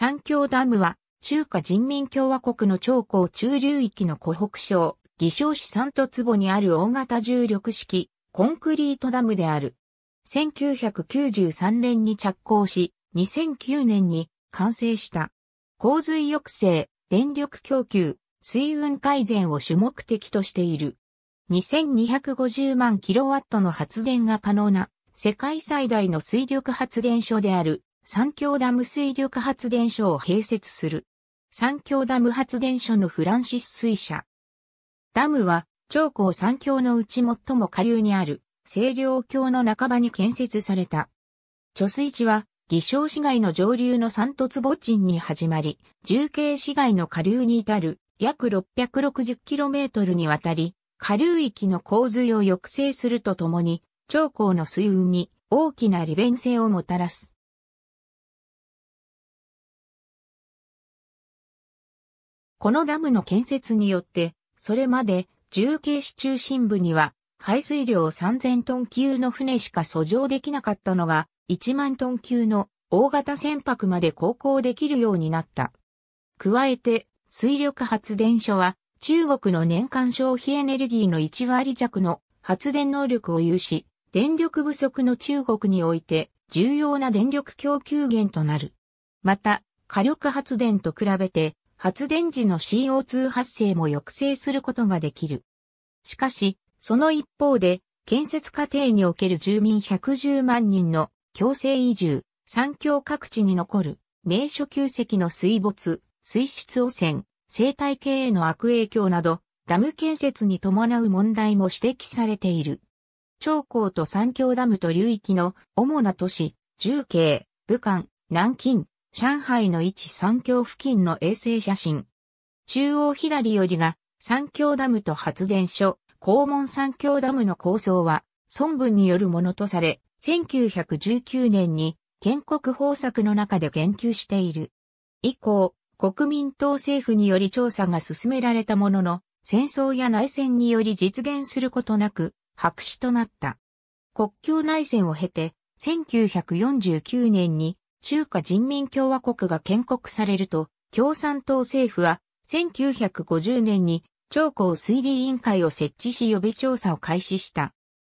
三峡ダムは、中華人民共和国の長江中流域の湖北省、義昌市三都坪にある大型重力式、コンクリートダムである。1993年に着工し、2009年に完成した。洪水抑制、電力供給、水運改善を主目的としている。2250万キロワットの発電が可能な世界最大の水力発電所である三峡ダム水力発電所を併設する。三峡ダム発電所のフランシス水車。ダムは、長江三峡のうち最も下流にある、清涼峡の半ばに建設された。貯水池は、偽証市街の上流の三突墓地に始まり、重慶市街の下流に至る約 660km にわたり、下流域の洪水を抑制するとともに、長江の水運に大きな利便性をもたらす。このダムの建設によって、それまで重慶市中心部には排水量3000トン級の船しか遡上できなかったのが、1万トン級の大型船舶まで航行できるようになった。加えて、水力発電所は、中国の年間消費エネルギーの1割弱の発電能力を有し、電力不足の中国において重要な電力供給源となる。また、火力発電と比べて発電時の CO2 発生も抑制することができる。しかし、その一方で、建設過程における住民110万人の強制移住、産業各地に残る名所旧跡の水没、水質汚染、生態系への悪影響など、ダム建設に伴う問題も指摘されている。長江と三峡ダムと流域の主な都市、重慶、武漢、南京、上海の位置三峡付近の衛星写真。中央左よりが三峡ダムと発電所、高門三峡ダムの構想は、孫文によるものとされ、1919年に建国方策の中で言及している。以降、国民党政府により調査が進められたものの、戦争や内戦により実現することなく、白紙となった。国境内戦を経て、1949年に中華人民共和国が建国されると、共産党政府は1950年に長江推理委員会を設置し予備調査を開始した。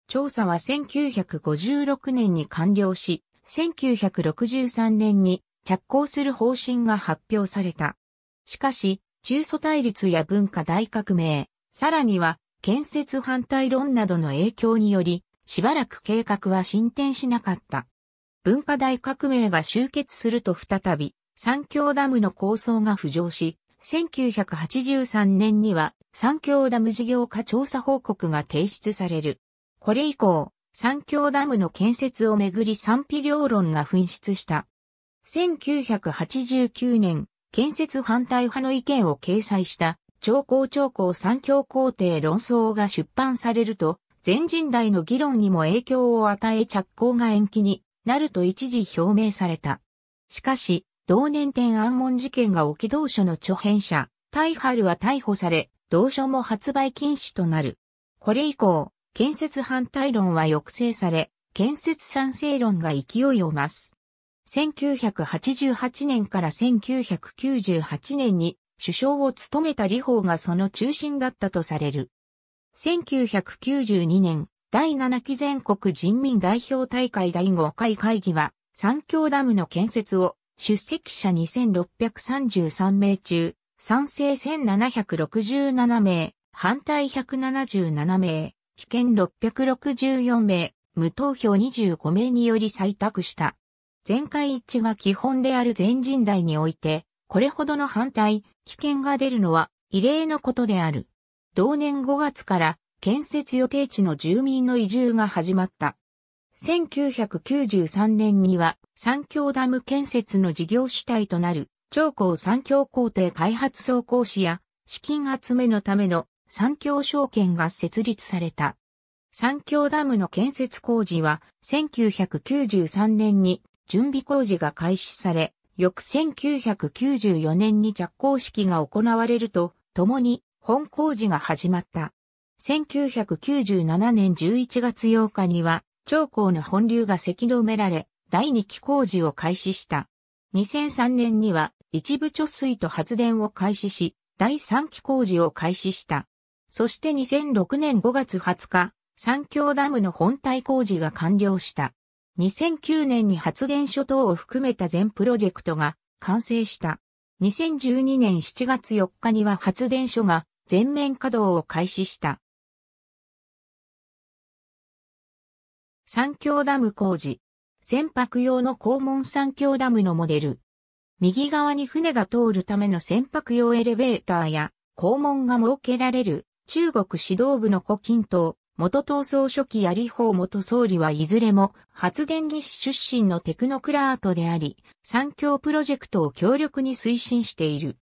調査は1956年に完了し、1963年に着工する方針が発表された。しかし、中祖対立や文化大革命、さらには建設反対論などの影響により、しばらく計画は進展しなかった。文化大革命が終結すると再び、三峡ダムの構想が浮上し、1983年には三峡ダム事業化調査報告が提出される。これ以降、三峡ダムの建設をめぐり賛否両論が噴出した。1989年、建設反対派の意見を掲載した長江長江三峡工程論争が出版されると、全人代の議論にも影響を与え着工が延期になると一時表明された。しかし、同年天安門事件が起き同書の著編者、大春は逮捕され、同書も発売禁止となる。これ以降、建設反対論は抑制され、建設賛成論が勢いを増す。1988年から1998年に首相を務めた李鵬がその中心だったとされる。1992年、第7期全国人民代表大会第5回会議は、三峡ダムの建設を、出席者2633名中、賛成1767名、反対177名、棄権664名、無投票25名により採択した。全会一致が基本である全人代において、これほどの反対、棄権が出るのは異例のことである。同年5月から建設予定地の住民の移住が始まった。1993年には三峡ダム建設の事業主体となる長江三峡工程開発総工士や資金集めのための三峡証券が設立された。三峡ダムの建設工事は1993年に準備工事が開始され、翌1994年に着工式が行われると、共に本工事が始まった。1997年11月8日には、長江の本流が咳き止められ、第2期工事を開始した。2003年には、一部貯水と発電を開始し、第3期工事を開始した。そして2006年5月20日、三峡ダムの本体工事が完了した。2009年に発電所等を含めた全プロジェクトが完成した。2012年7月4日には発電所が全面稼働を開始した。三峡ダム工事。船舶用の肛門三峡ダムのモデル。右側に船が通るための船舶用エレベーターや肛門が設けられる中国指導部の古近東、元闘争初期や李鵬元総理はいずれも発電技師出身のテクノクラートであり、三峡プロジェクトを強力に推進している。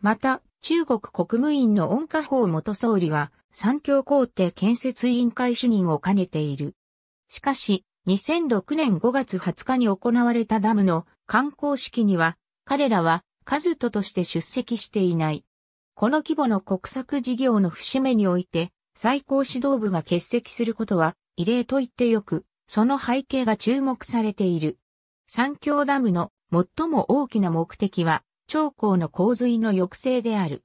また、中国国務院の温家宝元総理は、三峡工程建設委員会主任を兼ねている。しかし、2006年5月20日に行われたダムの観光式には、彼らはカズトとして出席していない。この規模の国策事業の節目において、最高指導部が欠席することは異例と言ってよく、その背景が注目されている。三峡ダムの最も大きな目的は、長江の洪水の抑制である。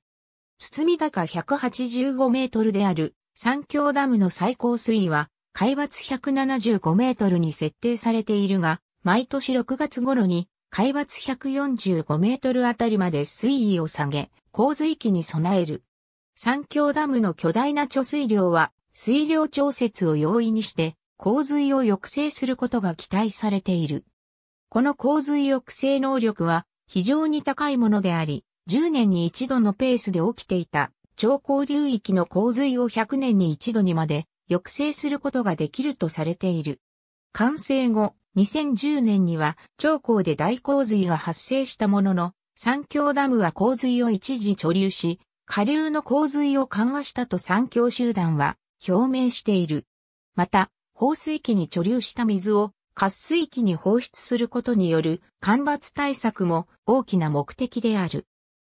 堤高185メートルである三峡ダムの最高水位は海抜175メートルに設定されているが、毎年6月頃に海抜145メートルあたりまで水位を下げ、洪水期に備える。三峡ダムの巨大な貯水量は、水量調節を容易にして、洪水を抑制することが期待されている。この洪水抑制能力は非常に高いものであり、10年に一度のペースで起きていた、超高流域の洪水を100年に一度にまで抑制することができるとされている。完成後、2010年には長江で大洪水が発生したものの、三峡ダムは洪水を一時貯留し、下流の洪水を緩和したと三峡集団は表明している。また、放水器に貯留した水を活水器に放出することによる干ばつ対策も大きな目的である。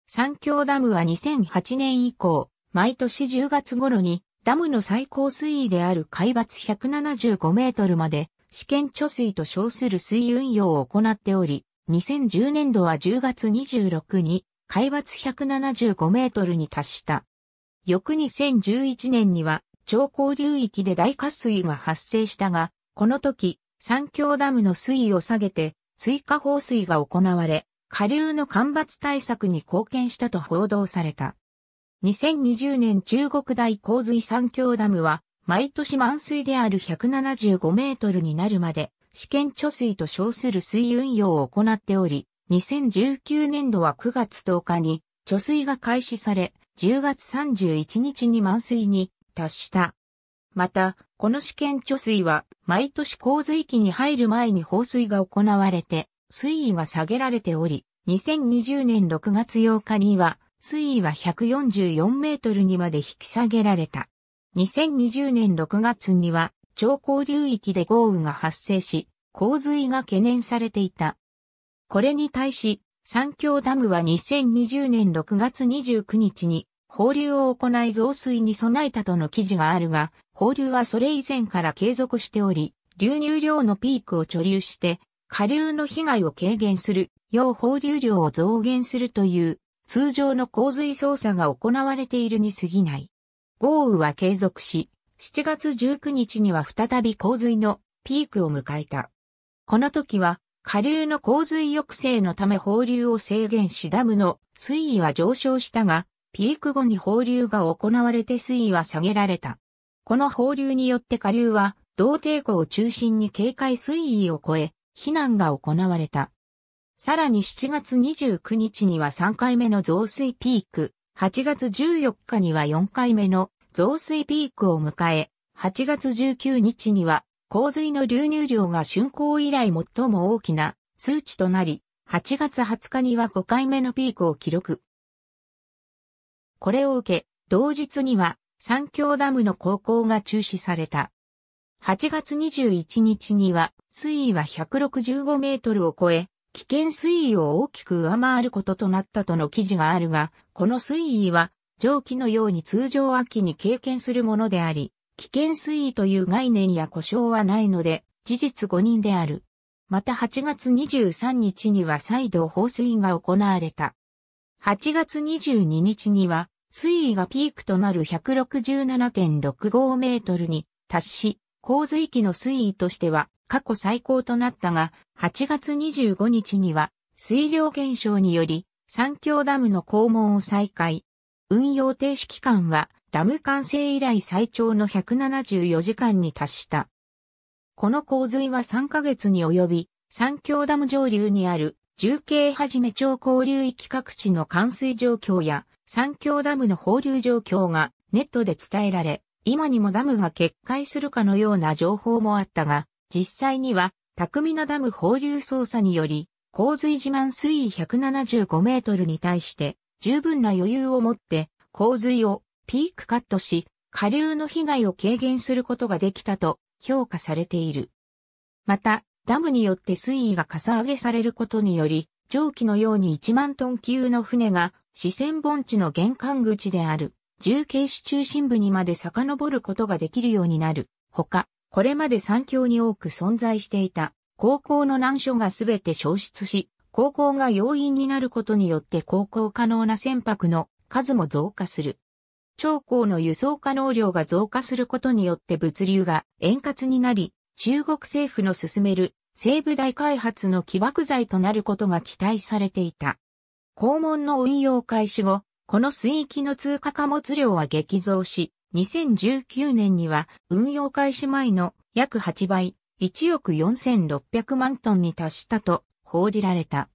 三峡ダムは2008年以降、毎年10月頃にダムの最高水位である海抜175メートルまで試験貯水と称する水運用を行っており、2010年度は10月26に海抜175メートルに達した。翌2011年には超高流域で大渇水が発生したが、この時、三峡ダムの水位を下げて追加放水が行われ、下流の干ばつ対策に貢献したと報道された。2020年中国大洪水三峡ダムは、毎年満水である175メートルになるまで、試験貯水と称する水運用を行っており、2019年度は9月10日に貯水が開始され、10月31日に満水に達した。また、この試験貯水は、毎年洪水期に入る前に放水が行われて、水位が下げられており、2020年6月8日には、水位は144メートルにまで引き下げられた。2020年6月には、超高流域で豪雨が発生し、洪水が懸念されていた。これに対し、三峡ダムは2020年6月29日に放流を行い増水に備えたとの記事があるが、放流はそれ以前から継続しており、流入量のピークを貯留して、下流の被害を軽減する、要放流量を増減するという通常の洪水操作が行われているに過ぎない。豪雨は継続し、7月19日には再び洪水のピークを迎えた。この時は、下流の洪水抑制のため放流を制限しダムの水位は上昇したが、ピーク後に放流が行われて水位は下げられた。この放流によって下流は、同抵抗を中心に警戒水位を超え、避難が行われた。さらに7月29日には3回目の増水ピーク、8月14日には4回目の増水ピークを迎え、8月19日には洪水の流入量が竣工以来最も大きな数値となり、8月20日には5回目のピークを記録。これを受け、同日には三峡ダムの航行が中止された。8月21日には水位は165メートルを超え、危険水位を大きく上回ることとなったとの記事があるが、この水位は蒸気のように通常秋に経験するものであり、危険水位という概念や故障はないので、事実誤認である。また8月23日には再度放水が行われた。8月22日には水位がピークとなる167.65メートルに達し、洪水期の水位としては過去最高となったが、8月25日には水量減少により、三峡ダムの肛門を再開。運用停止期間は、ダム完成以来最長の174時間に達した。この洪水は3ヶ月に及び、三峡ダム上流にある重慶はじめ町交流域各地の冠水状況や三峡ダムの放流状況がネットで伝えられ、今にもダムが決壊するかのような情報もあったが、実際には、巧みなダム放流操作により、洪水自慢水位175メートルに対して、十分な余裕を持って洪水をピークカットし、下流の被害を軽減することができたと評価されている。また、ダムによって水位がかさ上げされることにより、蒸気のように1万トン級の船が四川盆地の玄関口である重慶市中心部にまで遡ることができるようになる。ほか、これまで三強に多く存在していた高校の難所がすべて消失し、高校が要因になることによって航行可能な船舶の数も増加する。長江の輸送可能量が増加することによって物流が円滑になり、中国政府の進める西部大開発の起爆剤となることが期待されていた。肛門の運用開始後、この水域の通貨貨物量は激増し、2019年には運用開始前の約8倍、1億4600万トンに達したと報じられた。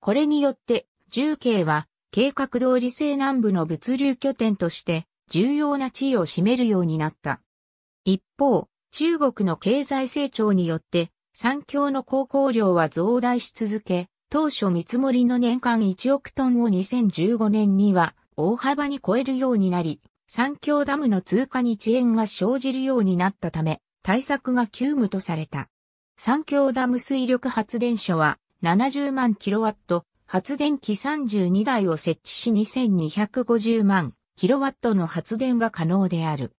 これによって重慶は計画通り西南部の物流拠点として重要な地位を占めるようになった。一方、中国の経済成長によって産業の高工量は増大し続け、当初見積もりの年間1億トンを2015年には大幅に超えるようになり、三峡ダムの通過に遅延が生じるようになったため、対策が急務とされた。三峡ダム水力発電所は70万キロワット、発電機32台を設置し2250万キロワットの発電が可能である。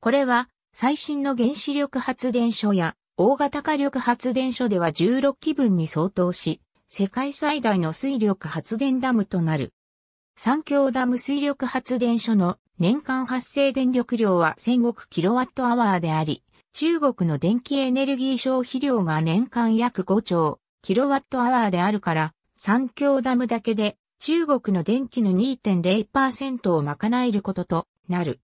これは最新の原子力発電所や大型火力発電所では16基分に相当し、世界最大の水力発電ダムとなる。三峡ダム水力発電所の年間発生電力量は1000億キロワットアワーであり、中国の電気エネルギー消費量が年間約5兆キロワットアワーであるから、三峡ダムだけで中国の電気の2.0%を賄えることとなる。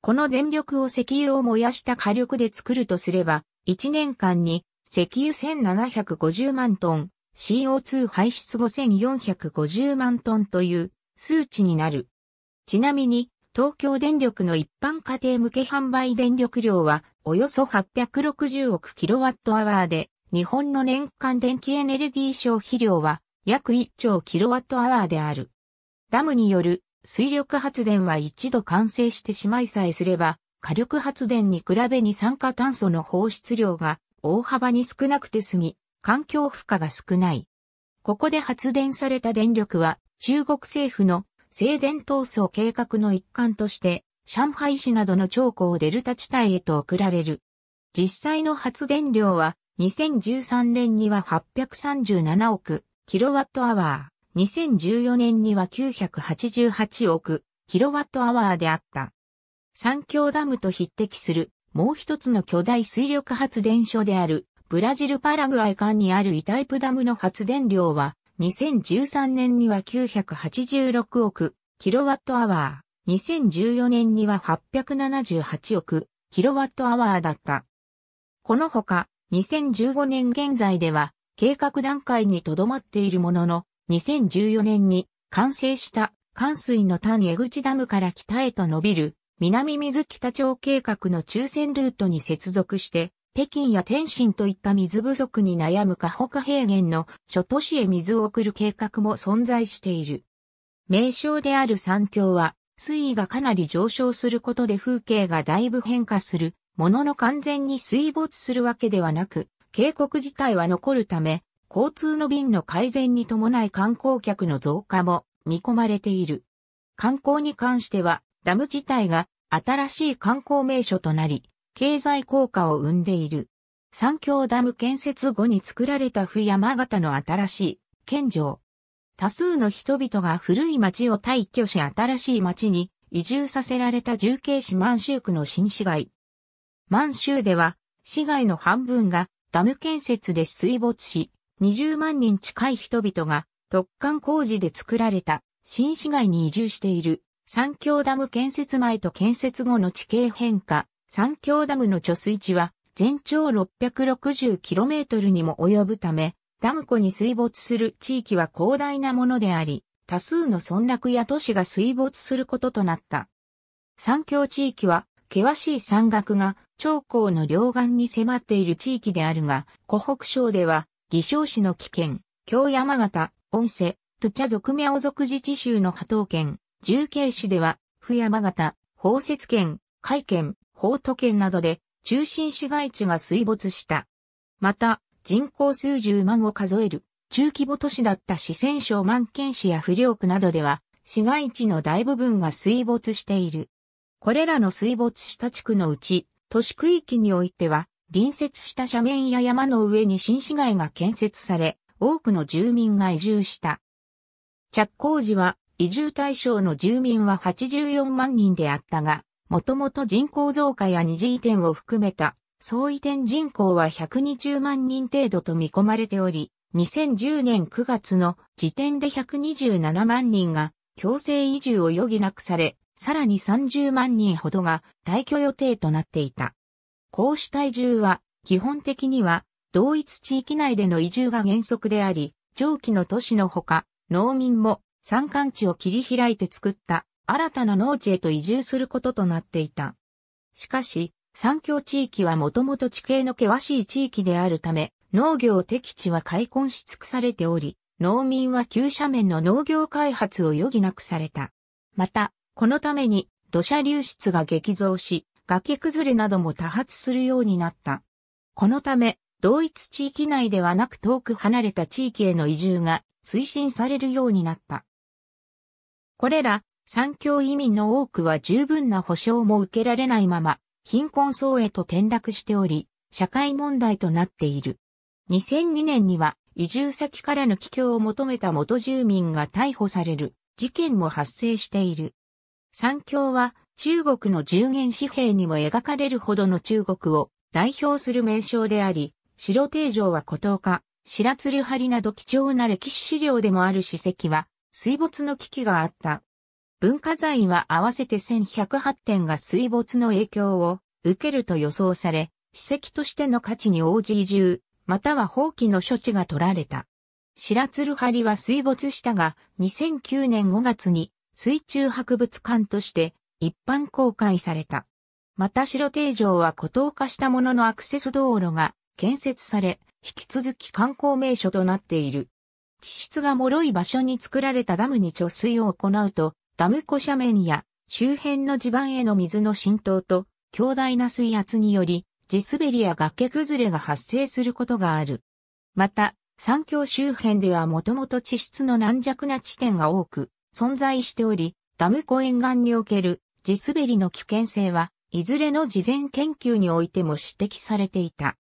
この電力を石油を燃やした火力で作るとすれば、1年間に石油1750万トン、CO2 排出5450万トンという数値になる。ちなみに、東京電力の一般家庭向け販売電力量はおよそ860億キロワットアワーで、日本の年間電気エネルギー消費量は約1兆キロワットアワーである。ダムによる水力発電は一度完成してしまいさえすれば、火力発電に比べに酸化炭素の放出量が大幅に少なくて済み、環境負荷が少ない。ここで発電された電力は中国政府の静電闘争計画の一環として、上海市などの長江デルタ地帯へと送られる。実際の発電量は、2013年には837億キロワットアワー、2014年には988億キロワットアワーであった。三峡ダムと匹敵する、もう一つの巨大水力発電所である、ブラジルパラグアイ間にあるイタイプダムの発電量は、2013年には986億キロワットアワー、2014年には878億キロワットアワーだった。このほか、2015年現在では計画段階にとどまっているものの、2014年に完成した関水の谷江口ダムから北へと伸びる南水北町計画の抽選ルートに接続して北京や天津といった水不足に悩む河北平原の諸都市へ水を送る計画も存在している。名称である山峡は、水位がかなり上昇することで風景がだいぶ変化する、ものの完全に水没するわけではなく、渓谷自体は残るため、交通の便の改善に伴い観光客の増加も見込まれている。観光に関しては、ダム自体が新しい観光名所となり、経済効果を生んでいる。三峡ダム建設後に作られた富山形の新しい県城。多数の人々が古い町を退去し新しい町に移住させられた重慶市満州区の新市街。満州では市街の半分がダム建設で水没し、20万人近い人々が突貫工事で作られた新市街に移住している三峡ダム建設前と建設後の地形変化、三峡ダムの貯水池は全長 660km にも及ぶため、ダム湖に水没する地域は広大なものであり、多数の村落や都市が水没することとなった。三峡地域は、険しい山岳が長江の両岸に迫っている地域であるが、湖北省では、偽証市の危険、京山形、温瀬、土茶族苗族自治州の波東県、重慶市では、富山形、宝雪県、海県、ポート県などで中心市街地が水没した。また、人口数十万を数える中規模都市だった四川省万県市や不良区などでは、市街地の大部分が水没している。これらの水没した地区のうち、都市区域においては、隣接した斜面や山の上に新市街が建設され、多くの住民が移住した。着工時は移住対象の住民は84万人であったが、もともと人口増加や二次移転を含めた、総移転人口は120万人程度と見込まれており、2010年9月の時点で127万人が強制移住を余儀なくされ、さらに30万人ほどが退去予定となっていた。こうした移住は、基本的には同一地域内での移住が原則であり、上記の都市のほか、農民も山間地を切り開いて作った新たな農地へと移住することとなっていた。しかし、三峡地域はもともと地形の険しい地域であるため、農業適地は開墾し尽くされており、農民は急斜面の農業開発を余儀なくされた。また、このために土砂流出が激増し、崖崩れなども多発するようになった。このため、同一地域内ではなく遠く離れた地域への移住が推進されるようになった。これら産教移民の多くは十分な保障も受けられないまま、貧困層へと転落しており、社会問題となっている。2002年には、移住先からの帰郷を求めた元住民が逮捕される事件も発生している。産教は中国の十元紙幣にも描かれるほどの中国を代表する名称であり、白定城は古島化、白鶴張など貴重な歴史資料でもある史跡は水没の危機があった文化財は合わせて1108点が水没の影響を受けると予想され、史跡としての価値に応じ移住、または放棄の処置が取られた。白鶴張は水没したが、2009年5月に水中博物館として一般公開された。また白定城は古島化したもののアクセス道路が建設され、引き続き観光名所となっている。地質が脆い場所に作られたダムに貯水を行うと、ダム湖斜面や周辺の地盤への水の浸透と強大な水圧により地滑りや崖崩れが発生することがある。また、山峡周辺ではもともと地質の軟弱な地点が多く存在しており、ダム湖沿岸における地滑りの危険性はいずれの事前研究においても指摘されていた。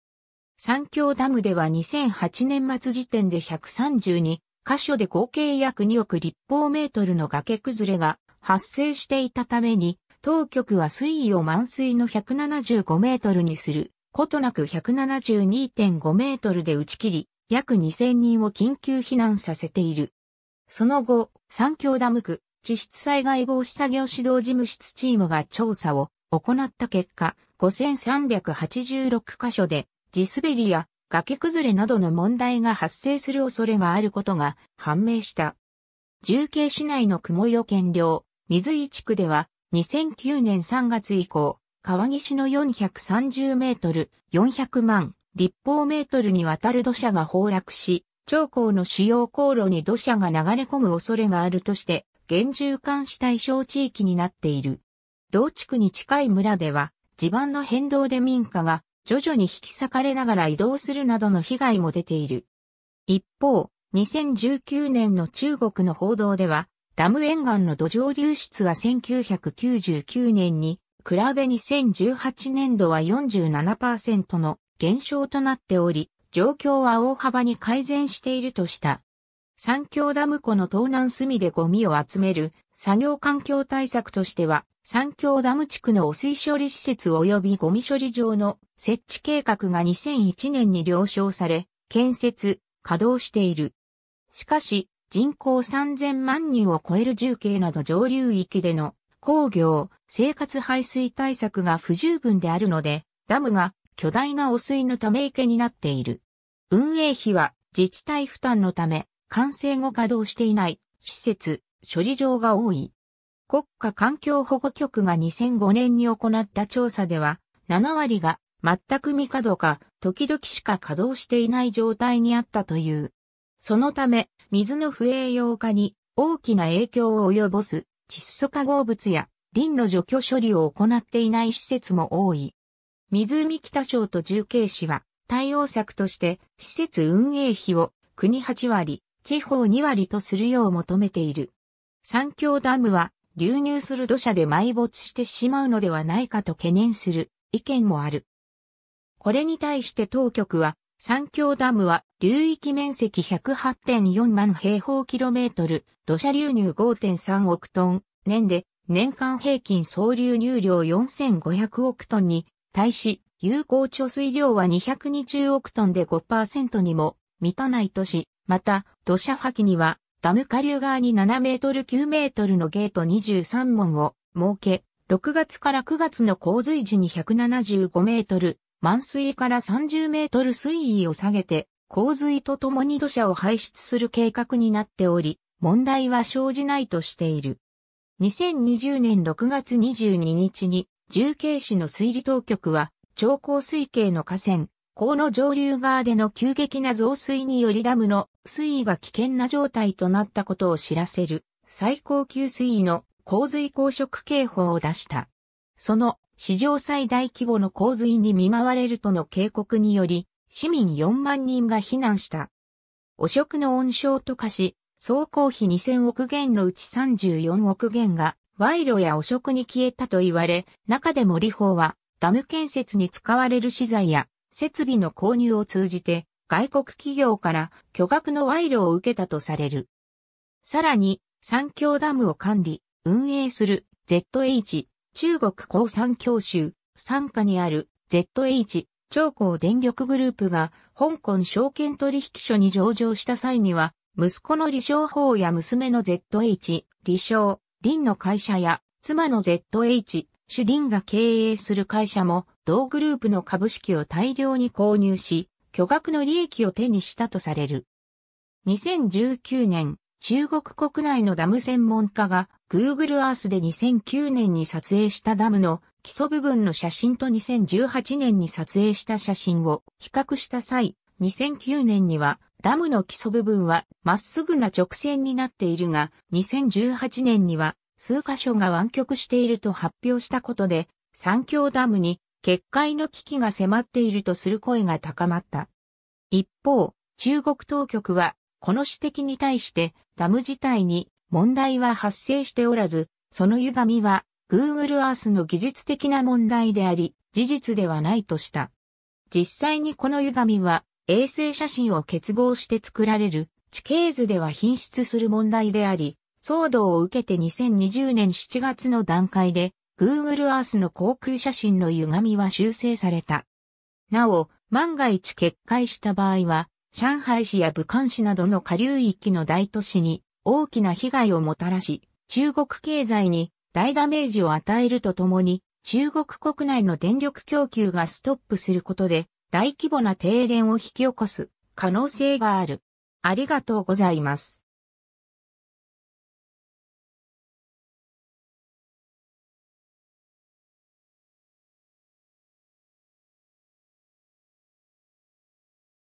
三峡ダムでは2008年末時点で132箇所で合計約2億立方メートルの崖崩れが発生していたために、当局は水位を満水の175メートルにする、ことなく172.5メートルで打ち切り、約2000人を緊急避難させている。その後、三峡ダム区、地質災害防止作業指導事務室チームが調査を行った結果、5386箇所で地滑りや崖崩れなどの問題が発生する恐れがあることが判明した。重慶市内の雲よ県領、水井地区では、2009年3月以降、川岸の430メートル、400万立方メートルにわたる土砂が崩落し、長江の主要航路に土砂が流れ込む恐れがあるとして、厳重監視対象地域になっている。同地区に近い村では、地盤の変動で民家が徐々に引き裂かれながら移動するなどの被害も出ている。一方、2019年の中国の報道では、ダム沿岸の土壌流出は1999年に比べ2018年度は47%の減少となっており、状況は大幅に改善しているとした。三峡ダム湖の東南隅でゴミを集める作業環境対策としては、三峡ダム地区の汚水処理施設及びゴミ処理場の設置計画が2001年に了承され、建設、稼働している。しかし、人口3000万人を超える重慶など上流域での工業、生活排水対策が不十分であるので、ダムが巨大な汚水のため池になっている。運営費は自治体負担のため、完成後稼働していない施設、処理場が多い。国家環境保護局が2005年に行った調査では、7割が全く未稼働か、時々しか稼働していない状態にあったという。そのため、水の不栄養化に大きな影響を及ぼす窒素化合物や林の除去処理を行っていない施設も多い。湖北省と重慶市は対応策として施設運営費を国8割、地方2割とするよう求めている。三峡ダムは流入する土砂で埋没してしまうのではないかと懸念する意見もある。これに対して当局は、三峡ダムは流域面積108.4万平方キロメートル、土砂流入5.3億トン、年で年間平均総流入量4500億トンに対し、有効貯水量は220億トンで5%にも満たないとし、また土砂破棄にはダム下流側に7メートル9メートルのゲート23門を設け、6月から9月の洪水時に175メートル、満水から30メートル水位を下げて、洪水とともに土砂を排出する計画になっており、問題は生じないとしている。2020年6月22日に、重慶市の水利当局は、長江水系の河川、河野上流側での急激な増水によりダムの水位が危険な状態となったことを知らせる最高級水位の洪水公職警報を出した。その史上最大規模の洪水に見舞われるとの警告により、市民4万人が避難した。汚職の温床と化し、総工費2000億元のうち34億元が賄賂や汚職に消えたと言われ、中でも李法はダム建設に使われる資材や設備の購入を通じて外国企業から巨額の賄賂を受けたとされる。さらに、三峡ダムを管理、運営する ZH 中国高三峡州参加にある ZH 長江電力グループが香港証券取引所に上場した際には、息子の李承法や娘の ZH、李承、林の会社や妻の ZH、主林が経営する会社も同グループの株式を大量に購入し、巨額の利益を手にしたとされる。2019年、中国国内のダム専門家が Google Earth で2009年に撮影したダムの基礎部分の写真と2018年に撮影した写真を比較した際、2009年にはダムの基礎部分はまっすぐな直線になっているが、2018年には数箇所が湾曲していると発表したことで、三峡ダムに決壊の危機が迫っているとする声が高まった。一方、中国当局は、この指摘に対して、ダム自体に問題は発生しておらず、その歪みは、Google Earth の技術的な問題であり、事実ではないとした。実際にこの歪みは、衛星写真を結合して作られる地形図では品質する問題であり、騒動を受けて2020年7月の段階で Google Earth の航空写真の歪みは修正された。なお、万が一決壊した場合は、上海市や武漢市などの下流域の大都市に大きな被害をもたらし、中国経済に大ダメージを与えるとともに、中国国内の電力供給がストップすることで、大規模な停電を引き起こす可能性がある。ありがとうございます。